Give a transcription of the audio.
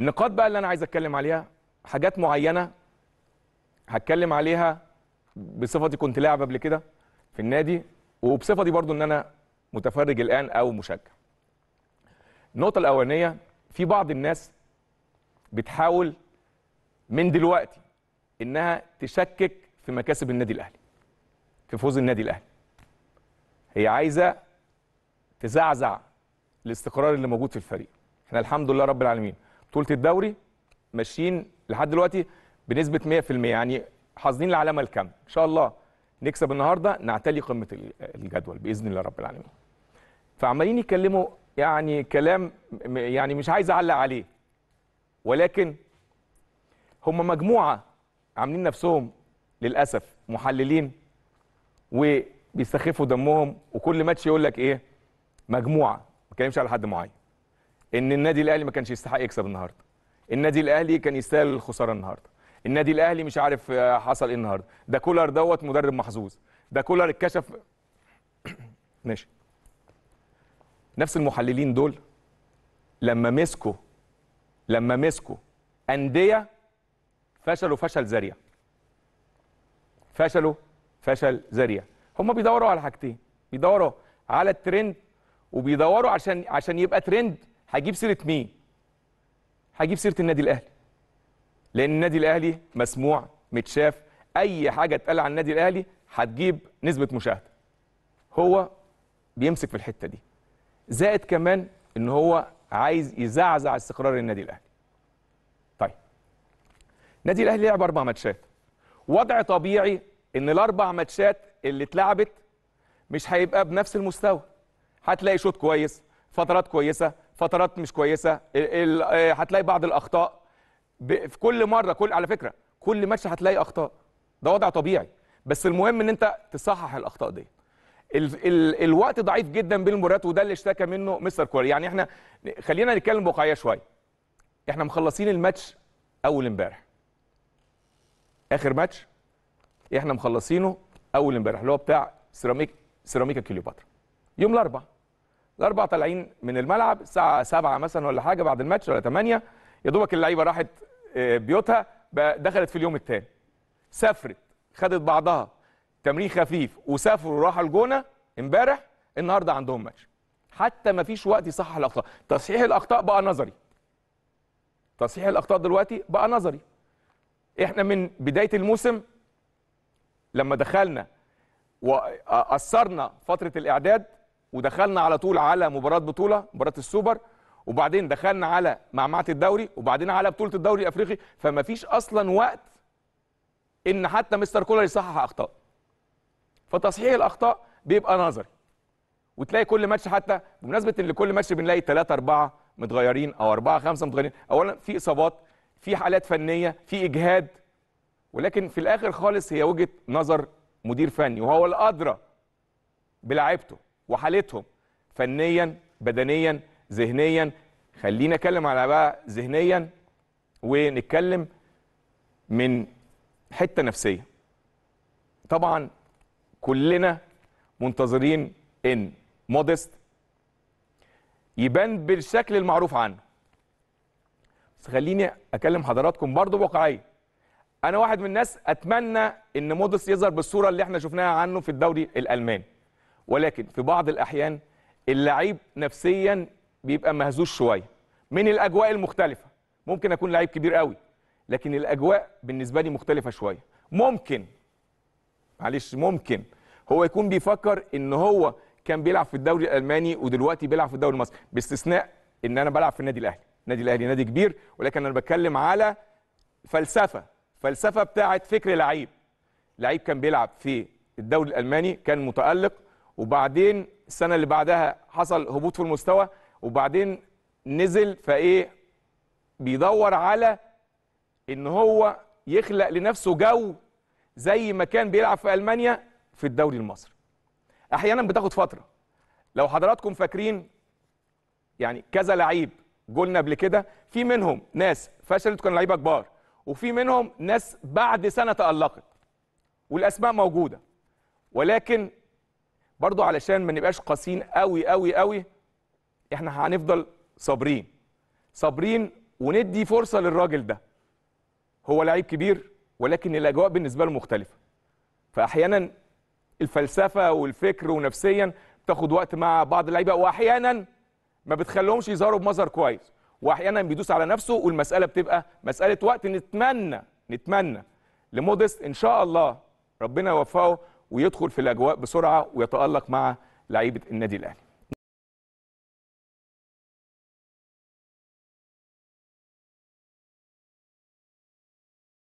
النقاط بقى اللي انا عايز اتكلم عليها حاجات معينه هتكلم عليها بصفتي كنت لاعب قبل كده في النادي وبصفتي برضو ان انا متفرج الان او مشجع النقطه الاولانيه في بعض الناس بتحاول من دلوقتي انها تشكك في مكاسب النادي الاهلي في فوز النادي الاهلي هي عايزه تزعزع الاستقرار اللي موجود في الفريق احنا الحمد لله رب العالمين بطوله الدوري ماشيين لحد دلوقتي بنسبه 100% يعني حاصلين العلامه الكامله ان شاء الله نكسب النهارده نعتلي قمه الجدول باذن الله رب العالمين فعمالين يتكلموا يعني كلام يعني مش عايز اعلق عليه ولكن هم مجموعه عاملين نفسهم للاسف محللين وبيستخفوا دمهم وكل ماتش يقول لك ايه مجموعه ما بتكلمش على حد معين ان النادي الاهلي ما كانش يستحق يكسب النهارده النادي الاهلي كان يستاهل الخساره النهارده النادي الاهلي مش عارف آه، حصل ايه النهارده ده كولر دوت مدرب محظوظ ده كولر اتكشف ماشي نفس المحللين دول لما مسكوا لما مسكوا انديه فشلوا فشل ذريع فشلوا فشل ذريع هم بيدوروا على حاجتين بيدوروا على الترند وبيدوروا عشان عشان يبقى ترند هجيب سيره مين هجيب سيره النادي الاهلي لان النادي الاهلي مسموع متشاف اي حاجه اتقال عن النادي الاهلي هتجيب نسبه مشاهده هو بيمسك في الحته دي زائد كمان ان هو عايز يزعزع استقرار النادي الاهلي طيب النادي الاهلي لعب اربع ماتشات وضع طبيعي ان الاربع ماتشات اللي اتلعبت مش هيبقى بنفس المستوى هتلاقي شوط كويس فترات كويسه فترات مش كويسه آه، هتلاقي بعض الاخطاء في كل مره كل على فكره كل ماتش هتلاقي اخطاء ده وضع طبيعي بس المهم ان انت تصحح الاخطاء دي ال ال الوقت ضعيف جدا بين المباريات وده اللي اشتكى منه مستر كوري يعني احنا خلينا نتكلم بواقعيه شويه احنا مخلصين الماتش اول امبارح اخر ماتش احنا مخلصينه اول امبارح اللي هو بتاع سيراميك سيراميكا كليوباترا يوم الاربعاء الاربعه طالعين من الملعب الساعه 7 مثلا ولا حاجه بعد الماتش ولا 8 يا دوبك اللعيبه راحت آه، بيوتها دخلت في اليوم الثاني سافرت خدت بعضها تمرين خفيف وسافروا راحوا الجونه امبارح النهارده عندهم ماتش حتى ما فيش وقت يصحح الاخطاء تصحيح الاخطاء بقى نظري تصحيح الاخطاء دلوقتي بقى نظري احنا من بدايه الموسم لما دخلنا وقصرنا فتره الاعداد ودخلنا على طول على مباراه بطوله مباراه السوبر وبعدين دخلنا على معمعه الدوري وبعدين على بطوله الدوري الافريقي فما فيش اصلا وقت ان حتى مستر كولر يصحح اخطاء فتصحيح الاخطاء بيبقى نظري وتلاقي كل ماتش حتى بمناسبه ان كل ماتش بنلاقي 3 4 متغيرين او 4 5 متغيرين اولا في اصابات في حالات فنيه في اجهاد ولكن في الاخر خالص هي وجهه نظر مدير فني وهو الادرى بلاعيبته وحالتهم فنيا بدنيا ذهنيا خلينا نتكلم على بقى ذهنيا ونتكلم من حته نفسيه طبعا كلنا منتظرين ان مودست يبان بالشكل المعروف عنه بس خليني اكلم حضراتكم برضو بواقعيه انا واحد من الناس اتمنى ان مودست يظهر بالصوره اللي احنا شفناها عنه في الدوري الالماني ولكن في بعض الأحيان اللعيب نفسيا بيبقى مهزوز شوية من الأجواء المختلفة ممكن أكون لعيب كبير قوي لكن الأجواء بالنسبة لي مختلفة شوية ممكن معلش ممكن هو يكون بيفكر ان هو كان بيلعب في الدوري الالماني ودلوقتي بيلعب في الدوري المصري باستثناء ان انا بلعب في النادي الاهلي النادي الاهلي نادي كبير ولكن انا بتكلم على فلسفه فلسفه بتاعه فكر لعيب لعيب كان بيلعب في الدوري الالماني كان متالق وبعدين السنه اللي بعدها حصل هبوط في المستوى وبعدين نزل فايه بيدور على ان هو يخلق لنفسه جو زي ما كان بيلعب في المانيا في الدوري المصري احيانا بتاخد فتره لو حضراتكم فاكرين يعني كذا لعيب قلنا قبل كده في منهم ناس فشلت كانوا لعيبه كبار وفي منهم ناس بعد سنه تالقت والاسماء موجوده ولكن برضو علشان ما نبقاش قاسيين قوي قوي قوي احنا هنفضل صابرين صابرين وندي فرصه للراجل ده هو لعيب كبير ولكن الاجواء بالنسبه له مختلفه فاحيانا الفلسفه والفكر ونفسيا بتاخد وقت مع بعض اللعيبه واحيانا ما بتخليهمش يظهروا بمظهر كويس واحيانا بيدوس على نفسه والمساله بتبقى مساله وقت نتمنى نتمنى لمودست ان شاء الله ربنا يوفقه ويدخل في الاجواء بسرعه ويتالق مع لعيبه النادي الاهلي